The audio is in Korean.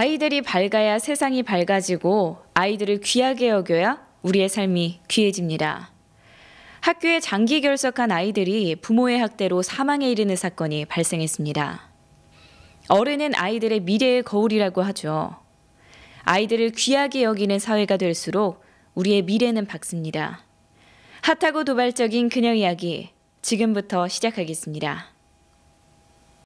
아이들이 밝아야 세상이 밝아지고 아이들을 귀하게 여겨야 우리의 삶이 귀해집니다. 학교에 장기 결석한 아이들이 부모의 학대로 사망에 이르는 사건이 발생했습니다. 어른은 아이들의 미래의 거울이라고 하죠. 아이들을 귀하게 여기는 사회가 될수록 우리의 미래는 밝습니다. 핫하고 도발적인 그녀 이야기 지금부터 시작하겠습니다.